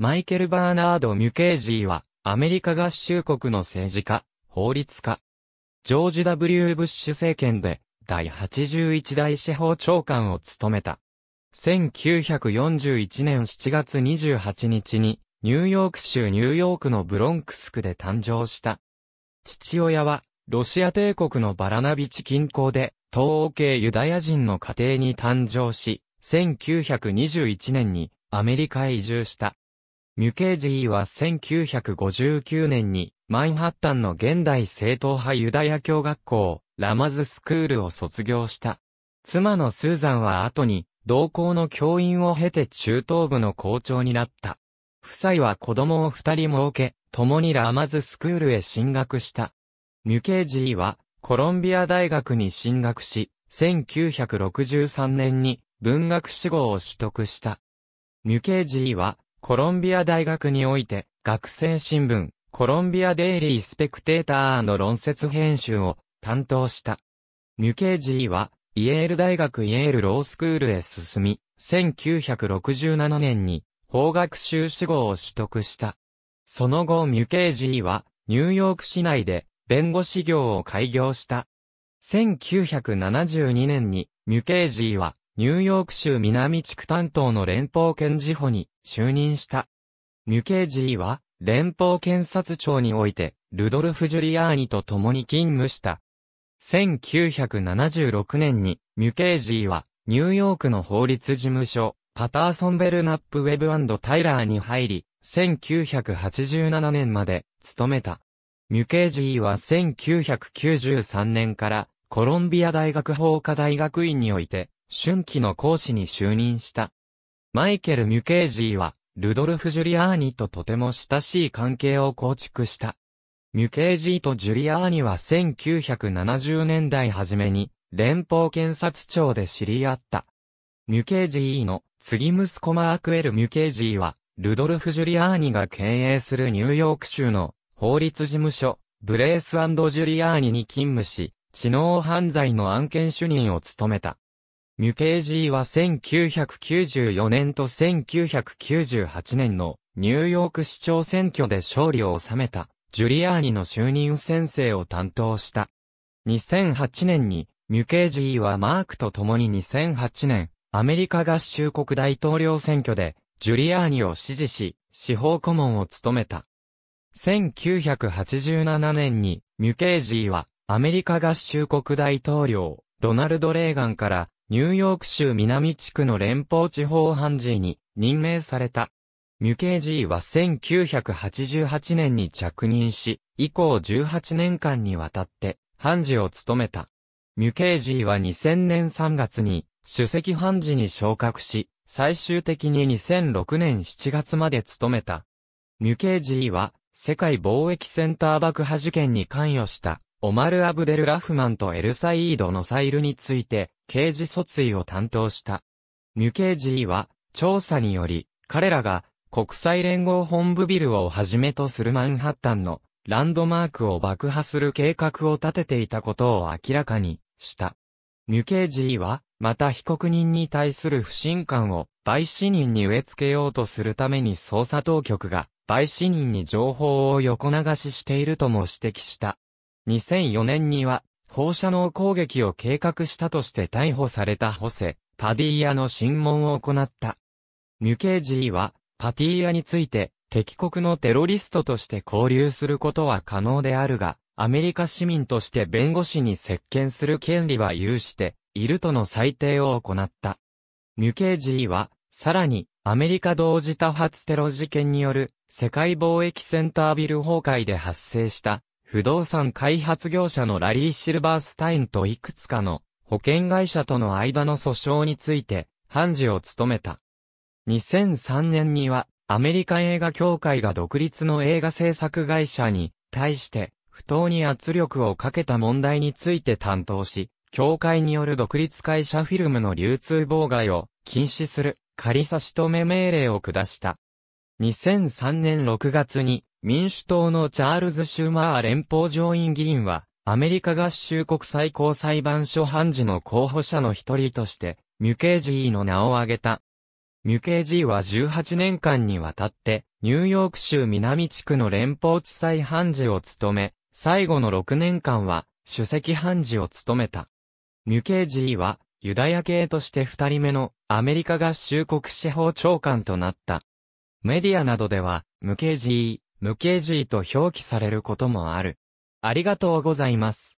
マイケル・バーナード・ミュケージーは、アメリカ合衆国の政治家、法律家。ジョージ・ W・ ブッシュ政権で、第81代司法長官を務めた。1941年7月28日に、ニューヨーク州ニューヨークのブロンクスクで誕生した。父親は、ロシア帝国のバラナビチ近郊で、東欧系ユダヤ人の家庭に誕生し、1921年にアメリカへ移住した。ミュケージーは1959年にマンハッタンの現代正統派ユダヤ教学校、ラマズスクールを卒業した。妻のスーザンは後に同校の教員を経て中等部の校長になった。夫妻は子供を二人設け、共にラマズスクールへ進学した。ミュケージーはコロンビア大学に進学し、1963年に文学士号を取得した。ミュケージーはコロンビア大学において、学生新聞、コロンビアデイリースペクテーターの論説編集を担当した。ミュケージーは、イェール大学イェールロースクールへ進み、1967年に法学修士号を取得した。その後ミュケージーはニューヨーク市内で弁護士業を開業した。1972年にミュケージーはニューヨーク州南地区担当の連邦検事補に就任した。ミュケージーは、連邦検察庁において、ルドルフ・ジュリアーニと共に勤務した。1976年に、ミュケージーは、ニューヨークの法律事務所、パターソン・ベルナップ・ウェブタイラーに入り、1987年まで、勤めた。ミュケージーは1993年から、コロンビア大学法科大学院において、春季の講師に就任した。マイケル・ミュケージーは、ルドルフ・ジュリアーニととても親しい関係を構築した。ミュケージーとジュリアーニは1970年代初めに、連邦検察庁で知り合った。ミュケージーの次息子マークエル・ミュケージーは、ルドルフ・ジュリアーニが経営するニューヨーク州の法律事務所、ブレースジュリアーニに勤務し、知能犯罪の案件主任を務めた。ミュケージーは1994年と1998年のニューヨーク市長選挙で勝利を収めたジュリアーニの就任宣誓を担当した。2008年にミュケージーはマークと共に2008年アメリカ合衆国大統領選挙でジュリアーニを支持し司法顧問を務めた。1987年にミュケージーはアメリカ合衆国大統領、ロナルド・レーガンからニューヨーク州南地区の連邦地方判事に任命された。ミュケージーは1988年に着任し、以降18年間にわたって判事を務めた。ミュケージーは2000年3月に首席判事に昇格し、最終的に2006年7月まで務めた。ミュケージーは世界貿易センター爆破事件に関与したオマル・アブデル・ラフマンとエルサイードのサイルについて刑事訴追を担当した。ミュケージーは、調査により、彼らが国際連合本部ビルをはじめとするマンハッタンのランドマークを爆破する計画を立てていたことを明らかにした。ミュケージーは、また被告人に対する不信感を陪死人に植え付けようとするために捜査当局が陪死人に情報を横流ししているとも指摘した。2004年には放射能攻撃を計画したとして逮捕されたホセ、パディーヤの審問を行った。ミュケージーは、パティーヤについて、敵国のテロリストとして交流することは可能であるが、アメリカ市民として弁護士に接見する権利は有して、いるとの裁定を行った。ミュケージーは、さらに、アメリカ同時多発テロ事件による世界貿易センタービル崩壊で発生した不動産開発業者のラリー・シルバースタインといくつかの保険会社との間の訴訟について判事を務めた。2003年にはアメリカ映画協会が独立の映画制作会社に対して不当に圧力をかけた問題について担当し、協会による独立会社フィルムの流通妨害を禁止する仮差し止め命令を下した。2003年6月に民主党のチャールズ・シューマー連邦上院議員は、アメリカ合衆国最高裁判所判事の候補者の一人として、ミュケージーの名を挙げた。ミュケージーは18年間にわたって、ニューヨーク州南地区の連邦地裁判事を務め、最後の6年間は、主席判事を務めた。ミュケージーは、ユダヤ系として二人目のアメリカ合衆国司法長官となった。メディアなどでは、ムケージー、無形 G と表記されることもある。ありがとうございます。